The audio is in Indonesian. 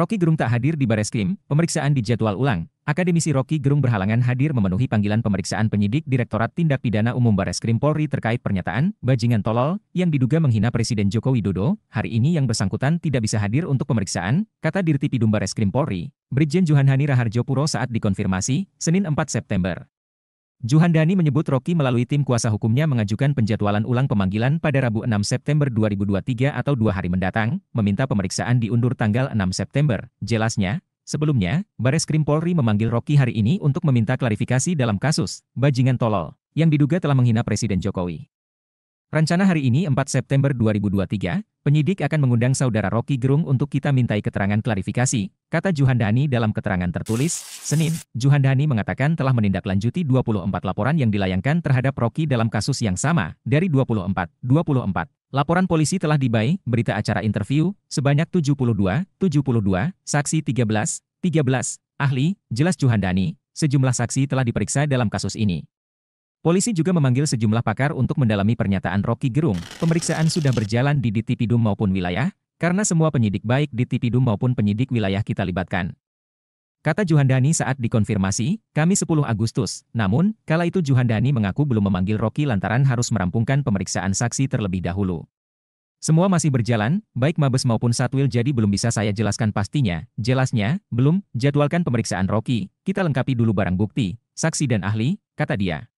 Rocky Gerung tak hadir di Bareskrim, pemeriksaan dijadwal ulang. Akademisi Rocky Gerung berhalangan hadir memenuhi panggilan pemeriksaan penyidik Direktorat Tindak Pidana Umum Bareskrim Polri terkait pernyataan bajingan tolol yang diduga menghina Presiden Joko Widodo. Hari ini yang bersangkutan tidak bisa hadir untuk pemeriksaan, kata Dirtipidum Bareskrim Polri, Brigjen Johan Hani Raharjo Puro saat dikonfirmasi, Senin 4 September. Dani menyebut Rocky melalui tim kuasa hukumnya mengajukan penjadwalan ulang pemanggilan pada Rabu 6 September 2023 atau dua hari mendatang, meminta pemeriksaan diundur tanggal 6 September. Jelasnya, sebelumnya, Bares Krim Polri memanggil Rocky hari ini untuk meminta klarifikasi dalam kasus bajingan tolol yang diduga telah menghina Presiden Jokowi. Rencana hari ini 4 September 2023, Penyidik akan mengundang saudara Rocky Gerung untuk kita mintai keterangan klarifikasi, kata Juhandani dalam keterangan tertulis. Senin, Juhandani mengatakan telah menindaklanjuti 24 laporan yang dilayangkan terhadap Rocky dalam kasus yang sama, dari 24, 24. Laporan polisi telah dibai, berita acara interview, sebanyak 72, 72, saksi 13, 13, ahli, jelas Juhandani, sejumlah saksi telah diperiksa dalam kasus ini. Polisi juga memanggil sejumlah pakar untuk mendalami pernyataan Rocky Gerung. Pemeriksaan sudah berjalan di Ditipidum maupun wilayah, karena semua penyidik baik di maupun penyidik wilayah kita libatkan. Kata Juhandani saat dikonfirmasi, kami 10 Agustus. Namun, kala itu Juhandani mengaku belum memanggil Rocky lantaran harus merampungkan pemeriksaan saksi terlebih dahulu. Semua masih berjalan, baik Mabes maupun Satwil jadi belum bisa saya jelaskan pastinya. Jelasnya, belum, jadwalkan pemeriksaan Rocky, kita lengkapi dulu barang bukti, saksi dan ahli, kata dia.